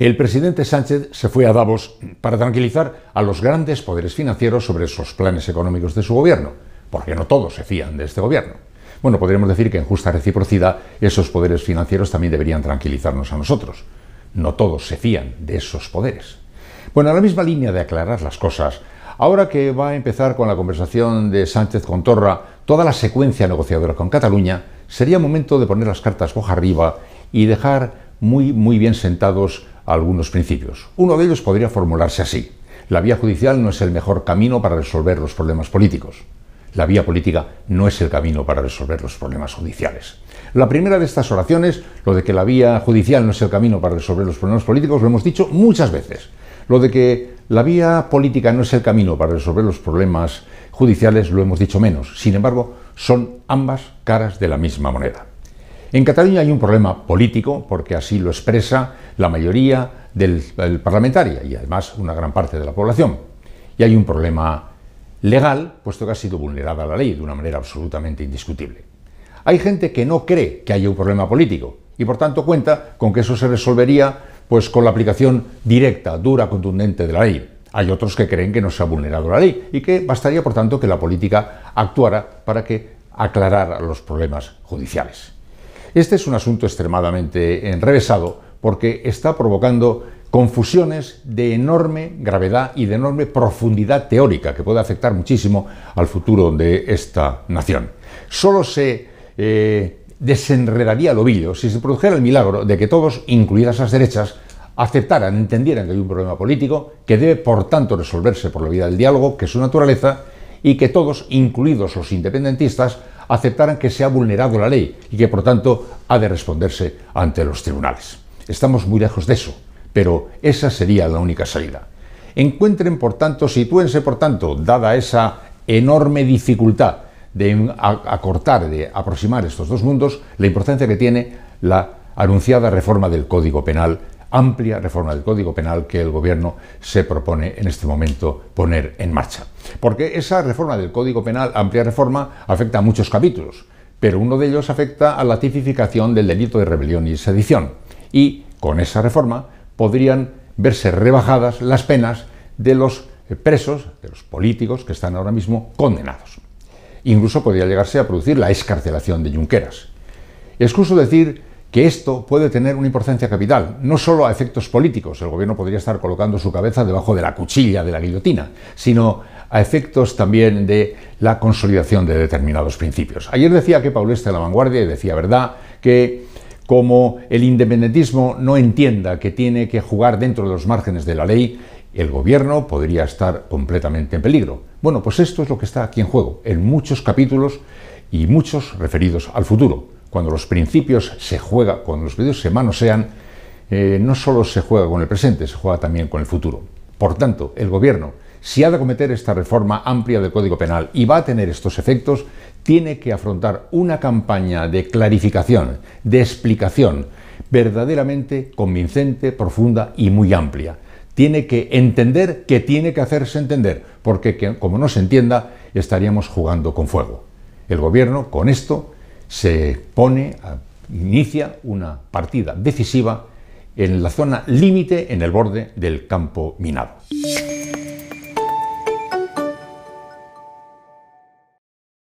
El presidente Sánchez se fue a Davos para tranquilizar a los grandes poderes financieros sobre esos planes económicos de su gobierno, porque no todos se fían de este gobierno. Bueno, podríamos decir que en justa reciprocidad esos poderes financieros también deberían tranquilizarnos a nosotros. No todos se fían de esos poderes. Bueno, a la misma línea de aclarar las cosas, ahora que va a empezar con la conversación de Sánchez con Torra toda la secuencia negociadora con Cataluña, sería momento de poner las cartas boja arriba y dejar muy, muy bien sentados algunos principios. Uno de ellos podría formularse así. La vía judicial no es el mejor camino para resolver los problemas políticos. La vía política no es el camino para resolver los problemas judiciales. La primera de estas oraciones, lo de que la vía judicial no es el camino para resolver los problemas políticos, lo hemos dicho muchas veces. Lo de que la vía política no es el camino para resolver los problemas judiciales, lo hemos dicho menos. Sin embargo, son ambas caras de la misma moneda. En Cataluña hay un problema político, porque así lo expresa la mayoría del, parlamentaria y además una gran parte de la población. Y hay un problema legal, puesto que ha sido vulnerada la ley de una manera absolutamente indiscutible. Hay gente que no cree que haya un problema político y por tanto cuenta con que eso se resolvería pues con la aplicación directa, dura, contundente de la ley. Hay otros que creen que no se ha vulnerado la ley y que bastaría por tanto que la política actuara para que aclarara los problemas judiciales. Este es un asunto extremadamente enrevesado porque está provocando confusiones de enorme gravedad y de enorme profundidad teórica que puede afectar muchísimo al futuro de esta nación. Solo se eh, desenredaría el ovillo si se produjera el milagro de que todos, incluidas las derechas, aceptaran, entendieran que hay un problema político que debe, por tanto, resolverse por la vía del diálogo, que es su naturaleza, y que todos, incluidos los independentistas, aceptaran que se ha vulnerado la ley y que, por tanto, ha de responderse ante los tribunales. Estamos muy lejos de eso, pero esa sería la única salida. Encuentren, por tanto, sitúense, por tanto, dada esa enorme dificultad de acortar, de aproximar estos dos mundos, la importancia que tiene la anunciada reforma del Código Penal amplia reforma del Código Penal que el Gobierno se propone en este momento poner en marcha. Porque esa reforma del Código Penal, amplia reforma, afecta a muchos capítulos, pero uno de ellos afecta a la tipificación del delito de rebelión y sedición. Y con esa reforma podrían verse rebajadas las penas de los presos, de los políticos que están ahora mismo condenados. Incluso podría llegarse a producir la excarcelación de Junqueras. Es decir que esto puede tener una importancia capital, no solo a efectos políticos, el gobierno podría estar colocando su cabeza debajo de la cuchilla de la guillotina, sino a efectos también de la consolidación de determinados principios. Ayer decía que Paulista de la vanguardia y decía verdad que como el independentismo no entienda que tiene que jugar dentro de los márgenes de la ley, el gobierno podría estar completamente en peligro. Bueno, pues esto es lo que está aquí en juego, en muchos capítulos y muchos referidos al futuro. Cuando los principios se juega, cuando los principios se manosean, eh, no solo se juega con el presente, se juega también con el futuro. Por tanto, el Gobierno, si ha de acometer esta reforma amplia del Código Penal y va a tener estos efectos, tiene que afrontar una campaña de clarificación, de explicación, verdaderamente convincente, profunda y muy amplia. Tiene que entender que tiene que hacerse entender, porque como no se entienda, estaríamos jugando con fuego. El Gobierno, con esto, se pone, inicia una partida decisiva en la zona límite en el borde del campo minado.